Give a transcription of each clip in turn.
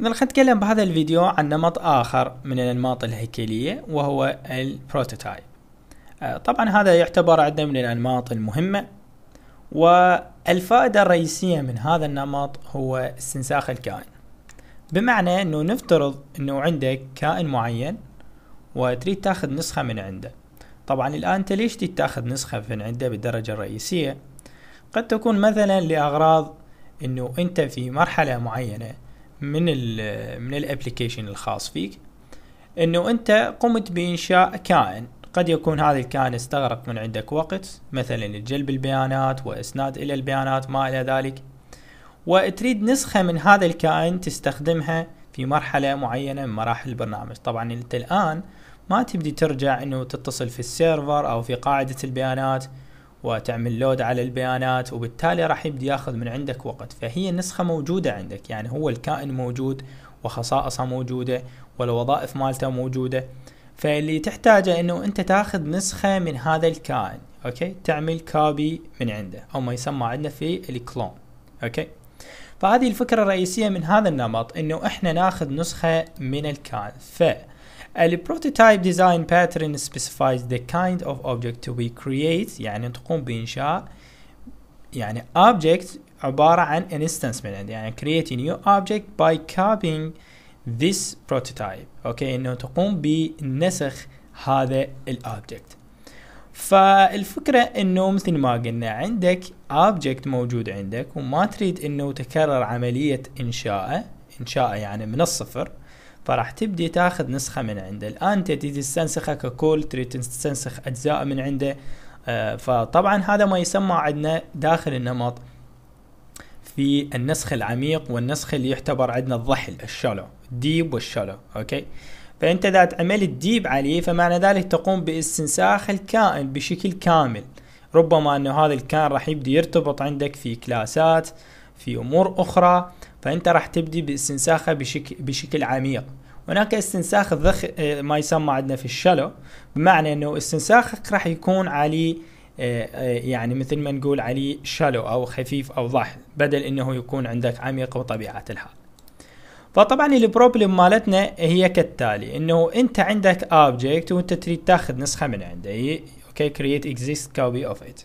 نحن نتكلم بهذا الفيديو عن نمط آخر من الأنماط الهيكلية وهو البروتوتايب آه، طبعا هذا يعتبر عدة من الأنماط المهمة والفائدة الرئيسية من هذا النمط هو استنساخ الكائن بمعنى أنه نفترض أنه عندك كائن معين وتريد تاخذ نسخة من عنده طبعا الآن أنت ليش تريد تاخذ نسخة من عنده بالدرجة الرئيسية قد تكون مثلا لأغراض أنه أنت في مرحلة معينة من الـ من الابلكيشن الخاص فيك انه انت قمت بانشاء كائن قد يكون هذا الكائن استغرق من عندك وقت مثلا جلب البيانات واسناد الى البيانات ما الى ذلك وتريد نسخة من هذا الكائن تستخدمها في مرحلة معينة من مراحل البرنامج طبعا انت الان ما تبدي ترجع انه تتصل في السيرفر او في قاعدة البيانات وتعمل لود على البيانات وبالتالي راح يبدي ياخذ من عندك وقت فهي النسخة موجودة عندك يعني هو الكائن موجود وخصائصه موجودة والوظائف مالته موجودة فاللي تحتاجه انه انت تاخذ نسخة من هذا الكائن اوكي تعمل كابي من عنده او ما يسمى عندنا في الكلون اوكي فهذه الفكرة الرئيسية من هذا النمط انه احنا ناخذ نسخة من الكائن ف ال prototype design pattern specifies the kind of object to be create يعني تقوم بإنشاء يعني object عبارة عن instance من عندي يعني create a new object by copying this prototype اوكي انه تقوم بنسخ هذا الاوبجكت فالفكرة انه مثل ما قلنا عندك object موجود عندك وما تريد انه تكرر عملية انشائه انشائه يعني من الصفر فراح تبدي تاخذ نسخه من عنده الان انت تريد تستنسخه ككل تريد تستنسخ اجزاء من عنده آه، فطبعا هذا ما يسمى عندنا داخل النمط في النسخ العميق والنسخ اللي يعتبر عندنا الضحل الشلو ديب والشلو اوكي فانت اذا تعمل الديب عليه فمعنى ذلك تقوم باستنساخ الكائن بشكل كامل ربما انه هذا الكائن راح يبدي يرتبط عندك في كلاسات في امور اخرى فانت راح تبدي باستنساخه بشك بشكل عميق هناك استنساخ الضخ آه، ما يسمى عندنا في الشلو بمعنى انه استنساخك راح يكون عليه آه، آه، يعني مثل ما نقول عليه شلو او خفيف او ضح بدل انه يكون عندك عميق وطبيعه الحال فطبعا البروبلم مالتنا هي كالتالي انه انت عندك اوبجكت وانت تريد تاخذ نسخه من عنده اوكي كرييت اكزيست كوبي اوف ات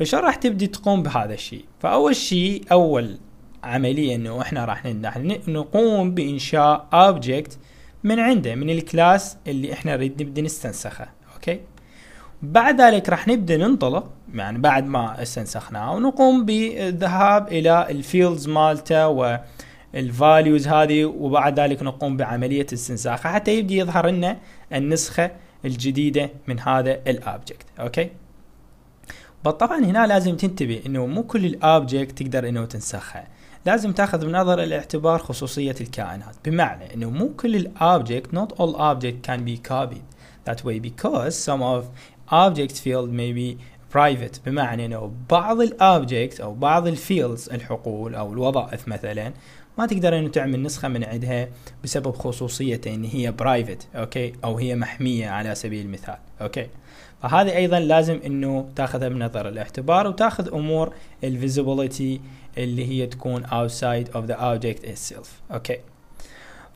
فشو راح تبدي تقوم بهذا الشيء فاول شيء اول عمليه انه احنا راح نقوم بانشاء اوبجكت من عنده من الكلاس اللي احنا نريد نبدا نستنسخه اوكي بعد ذلك راح نبدا ننطلق يعني بعد ما استنسخناه ونقوم بالذهاب الى الفيلدز مالته و الفاليوز هذه وبعد ذلك نقوم بعملية استنساخها حتى يبدي يظهر لنا النسخة الجديدة من هذا الابجكت اوكي طبعا هنا لازم تنتبه انه مو كل الابجكت تقدر انه تنسخها لازم تاخذ بنظر الاعتبار خصوصية الكائنات بمعنى انه مو كل الobject not all object can be copied that way because some of object field may be private بمعنى انه بعض الاوبجكت او بعض الفيلدز الحقول او الوظائف مثلا ما تقدر انه تعمل نسخة من عندها بسبب خصوصيته ان هي برايفت اوكي او هي محمية على سبيل المثال اوكي فهذه ايضا لازم انه تاخذها بنظر الاعتبار وتاخذ امور الفيزيبيليتي اللي هي تكون outside of the object itself اوكي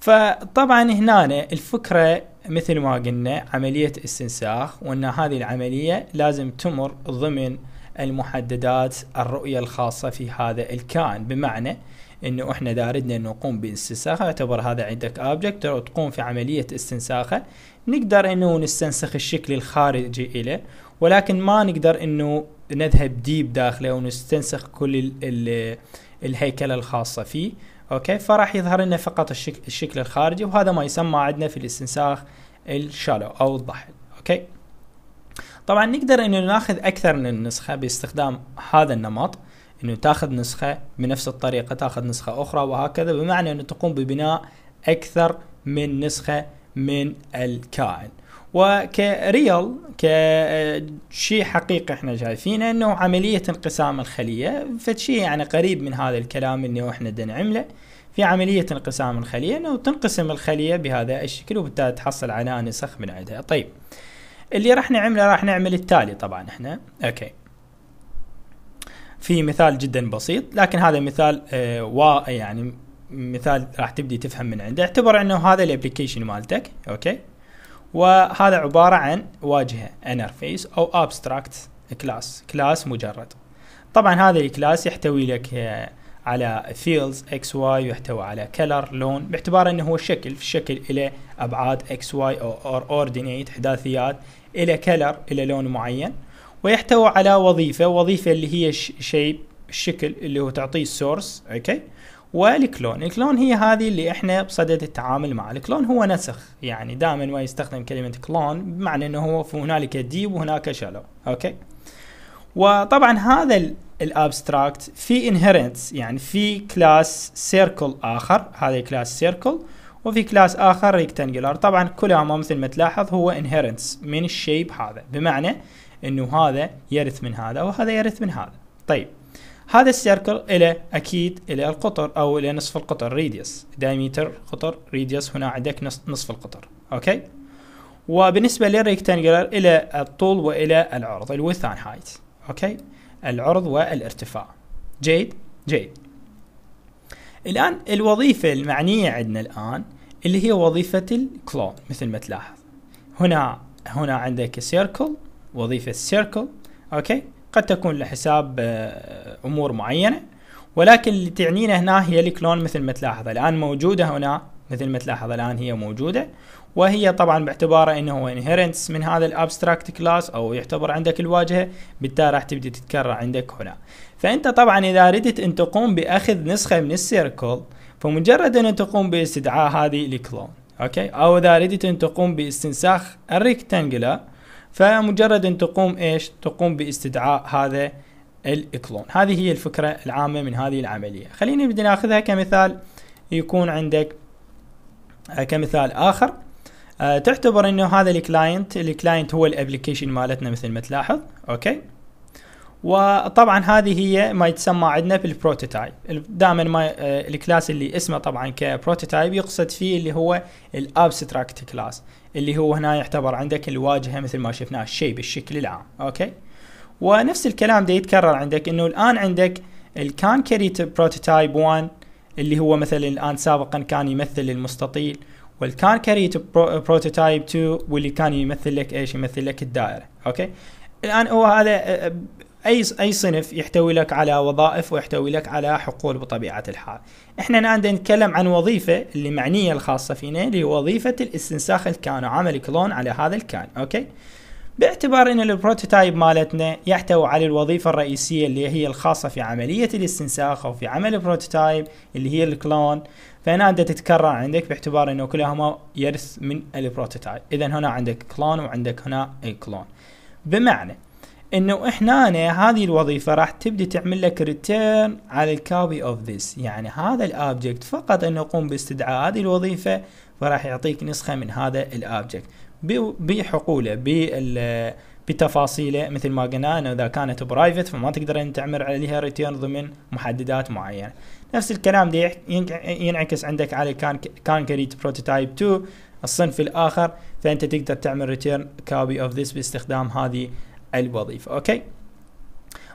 فطبعا هنا الفكرة مثل ما قلنا عملية استنساخ وان هذه العملية لازم تمر ضمن المحددات الرؤية الخاصة في هذا الكائن بمعنى انه احنا اذا اردنا انه نقوم باستنساخه يعتبر هذا عندك اوبجكت وتقوم في عمليه استنساخه نقدر انه نستنسخ الشكل الخارجي له ولكن ما نقدر انه نذهب ديب داخله ونستنسخ كل الـ الـ الهيكله الخاصه فيه اوكي فراح يظهر لنا فقط الشك الشكل الخارجي وهذا ما يسمى عندنا في الاستنساخ الشالو او الضحل اوكي طبعا نقدر انه ناخذ اكثر من نسخه باستخدام هذا النمط انه تاخذ نسخه بنفس الطريقه تاخذ نسخه اخرى وهكذا بمعنى انه تقوم ببناء اكثر من نسخه من الكائن وكريال كشيء حقيقي احنا شايفينه انه عمليه انقسام الخليه فشيء يعني قريب من هذا الكلام انه احنا بدنا نعمله في عمليه انقسام الخليه انه تنقسم الخليه بهذا الشكل وبالتالي تحصل على نسخ من عندها طيب اللي راح نعمله راح نعمل التالي طبعا احنا اوكي في مثال جدا بسيط لكن هذا مثال آه يعني مثال راح تبدي تفهم من عنده اعتبر انه هذا الابلكيشن مالتك اوكي وهذا عبارة عن واجهة انرفيس او ابستراكت كلاس كلاس مجرد طبعا هذا الكلاس يحتوي لك آه، على فيلز اكس واي ويحتوي على كلر لون باعتبار انه هو شكل في الشكل الى ابعاد اكس واي او اوردينيت احداثيات الى كلر الى لون معين ويحتوي على وظيفة وظيفة اللي هي شيء الشكل اللي هو تعطيه السورس اوكي والكلون الكلون هي هذه اللي احنا بصدد التعامل معها الكلون هو نسخ يعني دائما ما يستخدم كلمة كلون بمعنى انه هو هنالك ديب وهناك شالو اوكي وطبعا هذا الابستراكت في انهيرنتس يعني في كلاس سيركل اخر هذا كلاس سيركل وفي كلاس اخر ريكتانجلر طبعا كلها مثل ما تلاحظ هو انهيرنتس من الشيب هذا بمعنى انه هذا يرث من هذا وهذا يرث من هذا طيب هذا السيركل إلى أكيد إلى القطر أو إلى نصف القطر ريديوس دايمتر قطر ريديوس هنا عندك نصف القطر أوكي وبالنسبة للريكتانجلر إلى الطول وإلى العرض الوثان هايت أوكي العرض والارتفاع جيد جيد الآن الوظيفة المعنية عندنا الآن اللي هي وظيفة الكلون مثل ما تلاحظ هنا هنا عندك سيركل وظيفة سيركل أوكي قد تكون لحساب آه، أمور معينة ولكن اللي تعنينا هنا هي الكلون مثل ما تلاحظ الآن موجودة هنا مثل ما تلاحظ الآن هي موجودة وهي طبعا باعتباره انه هو انهيرنس من هذا الابستراكت كلاس او يعتبر عندك الواجهه بالتالي راح تبدي تتكرر عندك هنا فانت طبعا اذا ردت ان تقوم باخذ نسخه من السيركل فمجرد ان تقوم باستدعاء هذه الكلون اوكي او اذا ردت ان تقوم باستنساخ الريكتانجلر فمجرد ان تقوم ايش تقوم باستدعاء هذا الاكلون هذه هي الفكرة العامة من هذه العملية خلينا نبدأ ناخذها كمثال يكون عندك آه، كمثال آخر آه، تعتبر انه هذا الكلاينت الكلاينت هو الابلكيشن مالتنا مثل ما تلاحظ اوكي وطبعا هذه هي ما يتسمى عندنا بالبروتوتايب دائما ما آه، الكلاس اللي اسمه طبعا كبروتوتايب يقصد فيه اللي هو الابستراكت كلاس اللي هو هنا يعتبر عندك الواجهه مثل ما شفناه الشيء بالشكل العام اوكي ونفس الكلام ده يتكرر عندك انه الان عندك الكونكريت بروتوتايب 1 اللي هو مثلا الان سابقا كان يمثل المستطيل والكونكريت بروتوتايب 2 واللي كان يمثل لك ايش يمثل لك الدائره اوكي الان هو هذا آه، آه، اي اي صنف يحتوي لك على وظائف ويحتوي لك على حقول بطبيعه الحال. احنا الان نتكلم عن وظيفه اللي معنيه الخاصه فينا اللي هي وظيفه الاستنساخ الكان وعمل كلون على هذا الكان، اوكي؟ باعتبار ان البروتوتايب مالتنا يحتوي على الوظيفه الرئيسيه اللي هي الخاصه في عمليه الاستنساخ او في عمل البروتوتايب اللي هي الكلون فهنا انت تتكرر عندك باعتبار انه كلهما يرث من البروتوتايب اذا هنا عندك كلون وعندك هنا الكلون بمعنى انه احنا أنا هذه الوظيفه راح تبدي تعمل لك ريتيرن على الكوبي اوف ذس يعني هذا الابجكت فقط انه يقوم باستدعاء هذه الوظيفه فراح يعطيك نسخه من هذا الابجكت بحقوله بال بتفاصيله مثل ما قلنا انه اذا كانت برايفت فما تقدر ان تعمل عليها ريتيرن ضمن محددات معينه نفس الكلام دي ينعكس عندك على كانكريت بروتوتايب 2 الصنف الاخر فانت تقدر تعمل ريتيرن كوبي اوف ذس باستخدام هذه الوظيفة اوكي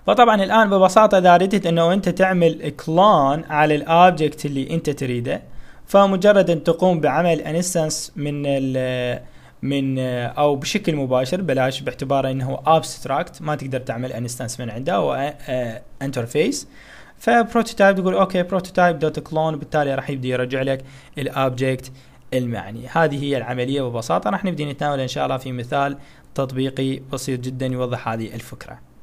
فطبعا الان ببساطة اذا ردت انه انت تعمل كلون على الاوبجكت اللي انت تريده فمجرد ان تقوم بعمل انستنس من ال من او بشكل مباشر بلاش باعتبار انه ابستراكت ما تقدر تعمل انستنس من عنده او انترفيس فبروتوتايب تقول اوكي بروتوتايب دوت كلون بالتالي راح يبدي يرجع لك الاوبجكت المعني هذه هي العمليه ببساطه راح نبدي نتناول ان شاء الله في مثال تطبيقي بسيط جدا يوضح هذه الفكره